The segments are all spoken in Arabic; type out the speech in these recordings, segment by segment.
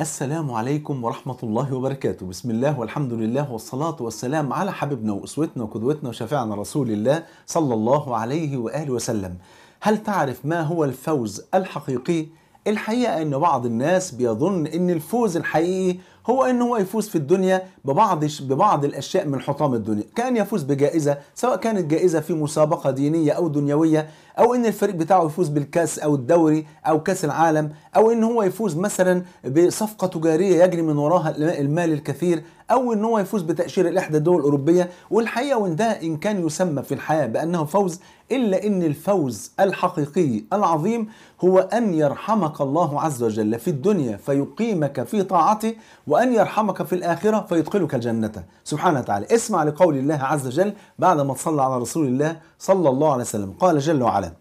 السلام عليكم ورحمة الله وبركاته بسم الله والحمد لله والصلاة والسلام على حبيبنا وأسوتنا وقدوتنا وشفيعنا رسول الله صلى الله عليه وآله وسلم هل تعرف ما هو الفوز الحقيقي؟ الحقيقة أن بعض الناس بيظن أن الفوز الحقيقي هو ان هو يفوز في الدنيا ببعض ببعض الاشياء من حطام الدنيا كان يفوز بجائزه سواء كانت جائزه في مسابقه دينيه او دنيويه او ان الفريق بتاعه يفوز بالكاس او الدوري او كاس العالم او ان هو يفوز مثلا بصفقه تجاريه يجري من وراها المال الكثير او ان هو يفوز بتاشيره لاحدى الدول الاوروبيه والحقيقه وان ده ان كان يسمى في الحياه بانه فوز الا ان الفوز الحقيقي العظيم هو ان يرحمك الله عز وجل في الدنيا فيقيمك في طاعته وأن يرحمك في الآخرة فيدخلك الجنة سبحانه وتعالى اسمع لقول الله عز وجل بعدما تصلى على رسول الله صلى الله عليه وسلم قال جل وعلا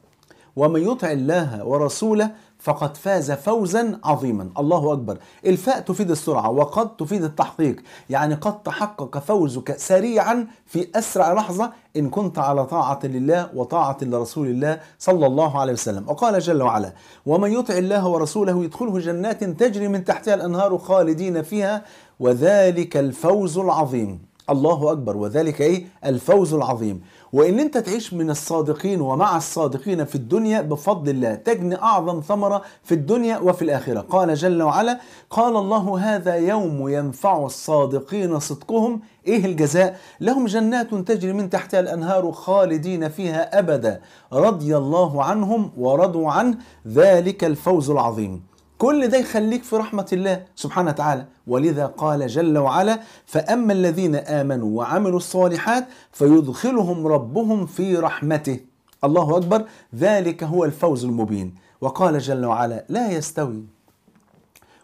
ومن يطع الله ورسوله فقد فاز فوزا عظيما الله أكبر الفاء تفيد السرعة وقد تفيد التحقيق يعني قد تحقق فوزك سريعا في أسرع لحظة إن كنت على طاعة لله وطاعة لرسول الله صلى الله عليه وسلم وقال جل وعلا ومن يطع الله ورسوله يدخله جنات تجري من تحتها الأنهار خالدين فيها وذلك الفوز العظيم الله أكبر وذلك إيه الفوز العظيم وإن أنت تعيش من الصادقين ومع الصادقين في الدنيا بفضل الله تجني أعظم ثمرة في الدنيا وفي الآخرة قال جل وعلا قال الله هذا يوم ينفع الصادقين صدقهم إيه الجزاء لهم جنات تجري من تحتها الأنهار خالدين فيها أبدا رضي الله عنهم ورضوا عنه ذلك الفوز العظيم كل ده يخليك في رحمة الله سبحانه وتعالى ولذا قال جل وعلا فأما الذين آمنوا وعملوا الصالحات فيدخلهم ربهم في رحمته الله أكبر ذلك هو الفوز المبين وقال جل وعلا لا يستوي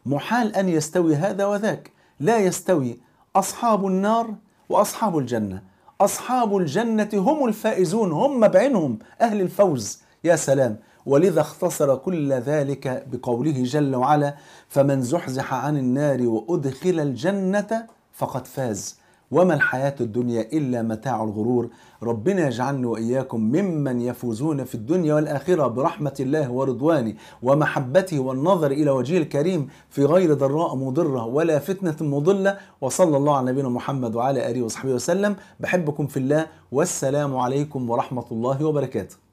محال أن يستوي هذا وذاك لا يستوي أصحاب النار وأصحاب الجنة أصحاب الجنة هم الفائزون هم بعينهم أهل الفوز يا سلام ولذا اختصر كل ذلك بقوله جل وعلا فمن زحزح عن النار وادخل الجنه فقد فاز وما الحياه الدنيا الا متاع الغرور ربنا يجعلنا واياكم ممن يفوزون في الدنيا والاخره برحمه الله ورضوانه ومحبته والنظر الى وجهه الكريم في غير ضراء مضره ولا فتنه مضله وصلى الله على نبينا محمد وعلى اله وصحبه وسلم بحبكم في الله والسلام عليكم ورحمه الله وبركاته